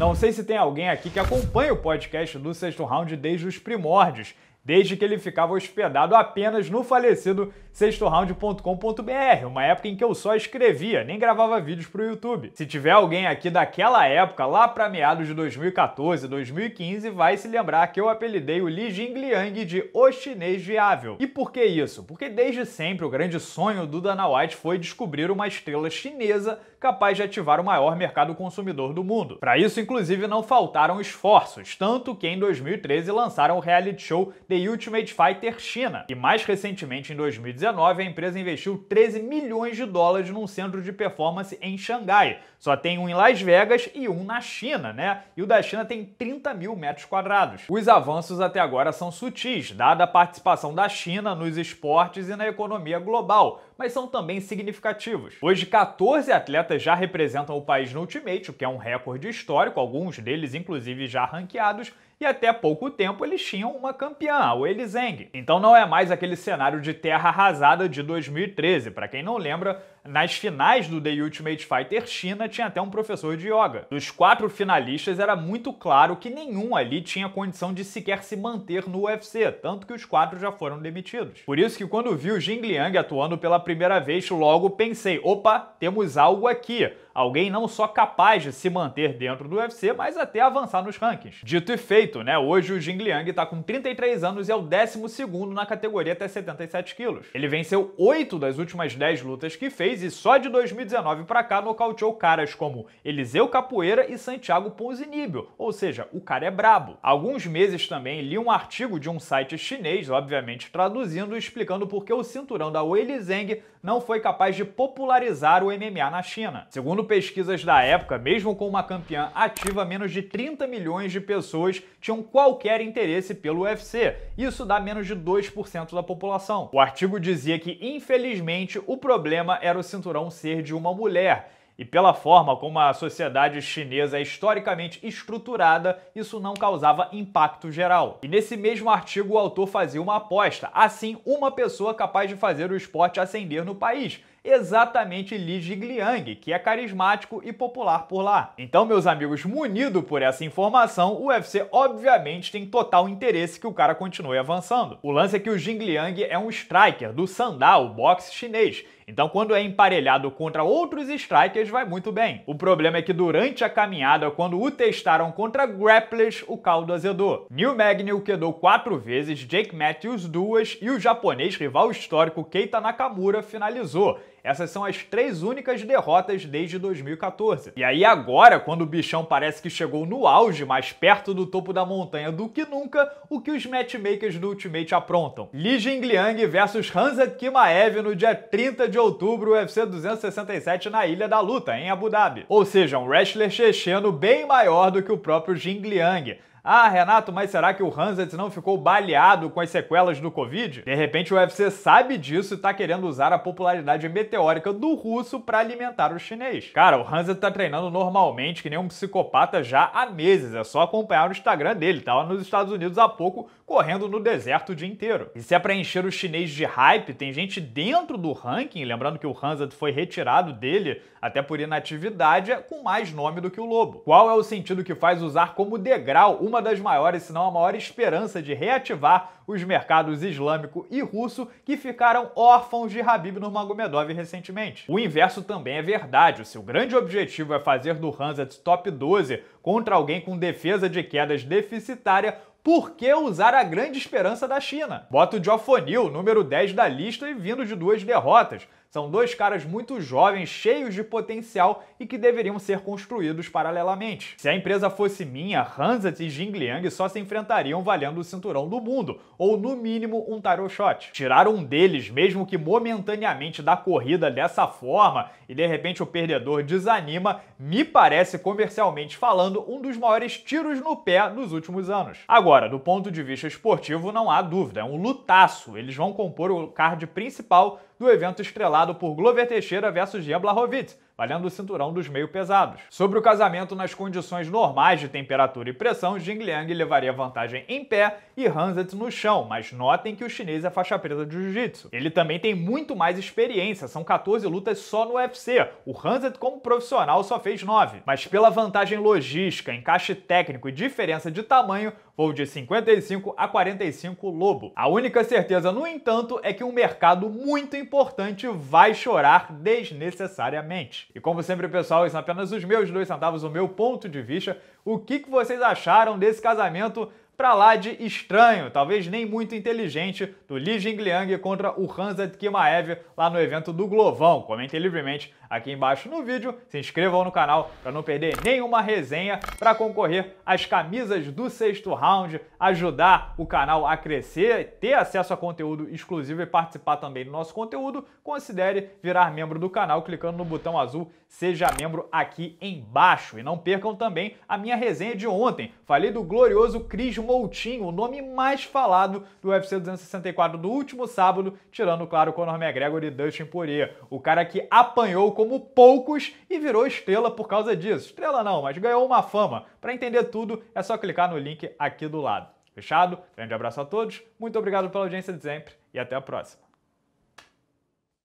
Não sei se tem alguém aqui que acompanha o podcast do Sexto Round desde os primórdios desde que ele ficava hospedado apenas no falecido sextoround.com.br, uma época em que eu só escrevia, nem gravava vídeos para o YouTube. Se tiver alguém aqui daquela época, lá para meados de 2014, 2015, vai se lembrar que eu apelidei o Li Jingliang de O Chinês Viável. E por que isso? Porque desde sempre o grande sonho do Dana White foi descobrir uma estrela chinesa capaz de ativar o maior mercado consumidor do mundo. Para isso, inclusive, não faltaram esforços, tanto que em 2013 lançaram o reality show The e Ultimate Fighter China. E mais recentemente, em 2019, a empresa investiu 13 milhões de dólares num centro de performance em Xangai. Só tem um em Las Vegas e um na China, né? E o da China tem 30 mil metros quadrados. Os avanços até agora são sutis, dada a participação da China nos esportes e na economia global mas são também significativos. Hoje, 14 atletas já representam o país no Ultimate, o que é um recorde histórico, alguns deles inclusive já ranqueados, e até pouco tempo eles tinham uma campeã, a Weili Zeng. Então não é mais aquele cenário de terra arrasada de 2013. Para quem não lembra, nas finais do The Ultimate Fighter China, tinha até um professor de yoga. Dos quatro finalistas, era muito claro que nenhum ali tinha condição de sequer se manter no UFC, tanto que os quatro já foram demitidos. Por isso que quando vi o Jing Liang atuando pela primeira vez, logo pensei, opa, temos algo aqui alguém não só capaz de se manter dentro do UFC, mas até avançar nos rankings. Dito e feito, né? Hoje o Jing Liang está com 33 anos e é o 12 na categoria até 77 quilos. Ele venceu 8 das últimas 10 lutas que fez fez e só de 2019 para cá nocauteou caras como Eliseu Capoeira e Santiago Ponziníbio, ou seja, o cara é brabo. Há alguns meses também li um artigo de um site chinês, obviamente traduzindo, explicando por que o cinturão da Wei Zeng não foi capaz de popularizar o MMA na China. Segundo pesquisas da época, mesmo com uma campeã ativa, menos de 30 milhões de pessoas tinham qualquer interesse pelo UFC. Isso dá menos de 2% da população. O artigo dizia que, infelizmente, o problema era o o cinturão ser de uma mulher. E pela forma como a sociedade chinesa é historicamente estruturada, isso não causava impacto geral. E nesse mesmo artigo, o autor fazia uma aposta: assim, uma pessoa capaz de fazer o esporte ascender no país exatamente Li Jigliang, que é carismático e popular por lá. Então, meus amigos, munido por essa informação, o UFC obviamente tem total interesse que o cara continue avançando. O lance é que o Jingliang é um striker do o boxe chinês, então, quando é emparelhado contra outros strikers, vai muito bem. O problema é que durante a caminhada, quando o testaram contra grapplers, o caldo azedou. Neil Magny quedou quatro vezes, Jake Matthews duas e o japonês rival histórico Keita Nakamura finalizou. Essas são as três únicas derrotas desde 2014. E aí agora, quando o bichão parece que chegou no auge, mais perto do topo da montanha do que nunca, o que os matchmakers do Ultimate aprontam? Li Jingliang versus Hansa Kimaev no dia 30 de outubro, UFC 267 na Ilha da Luta, em Abu Dhabi. Ou seja, um wrestler checheno bem maior do que o próprio Jingliang. Ah, Renato, mas será que o Hanset não ficou baleado com as sequelas do Covid? De repente o UFC sabe disso e tá querendo usar a popularidade meteórica do russo para alimentar o chinês. Cara, o Hanset tá treinando normalmente que nem um psicopata já há meses, é só acompanhar no Instagram dele, tava nos Estados Unidos há pouco correndo no deserto o dia inteiro. E se é pra encher o chinês de hype, tem gente dentro do ranking, lembrando que o Hanset foi retirado dele, até por inatividade, com mais nome do que o Lobo. Qual é o sentido que faz usar como degrau uma das maiores, se não a maior esperança de reativar os mercados islâmico e russo que ficaram órfãos de Habib Nurmagomedov recentemente. O inverso também é verdade. Se o grande objetivo é fazer do Hanset top 12 contra alguém com defesa de quedas deficitária, por que usar a grande esperança da China? Bota o Geoff número 10 da lista e vindo de duas derrotas. São dois caras muito jovens, cheios de potencial e que deveriam ser construídos paralelamente. Se a empresa fosse minha, Hanzat e Jingliang só se enfrentariam valendo o cinturão do mundo, ou no mínimo um tarot shot. Tirar um deles, mesmo que momentaneamente, da corrida dessa forma e de repente o perdedor desanima, me parece, comercialmente falando, um dos maiores tiros no pé dos últimos anos. Agora, do ponto de vista esportivo, não há dúvida, é um lutaço. Eles vão compor o card principal do evento estrelado por Glover Teixeira versus Jean Blachowicz, valendo o cinturão dos meio pesados. Sobre o casamento nas condições normais de temperatura e pressão, Jing Liang levaria vantagem em pé e Hanset no chão, mas notem que o chinês é faixa preta de jiu-jitsu. Ele também tem muito mais experiência, são 14 lutas só no UFC. O Hanset, como profissional só fez 9, mas pela vantagem logística, encaixe técnico e diferença de tamanho, vou de 55 a 45 Lobo. A única certeza, no entanto, é que um mercado muito importante vai chorar desnecessariamente. E como sempre, pessoal, isso são é apenas os meus dois centavos, o meu ponto de vista. O que, que vocês acharam desse casamento para lá de estranho, talvez nem muito inteligente, do Li Jingliang contra o Hansa Kimaev lá no evento do Glovão. Comentem livremente aqui embaixo no vídeo, se inscrevam no canal para não perder nenhuma resenha, para concorrer às camisas do sexto round, ajudar o canal a crescer, ter acesso a conteúdo exclusivo e participar também do nosso conteúdo, considere virar membro do canal clicando no botão azul Seja Membro aqui embaixo. E não percam também a minha resenha de ontem. Falei do glorioso Cris Moutinho, o nome mais falado do UFC 264 do último sábado, tirando, claro, Conor McGregor e Dustin Poirier. O cara que apanhou como poucos e virou estrela por causa disso. Estrela não, mas ganhou uma fama. Para entender tudo, é só clicar no link aqui do lado. Fechado? Grande abraço a todos, muito obrigado pela audiência de sempre e até a próxima.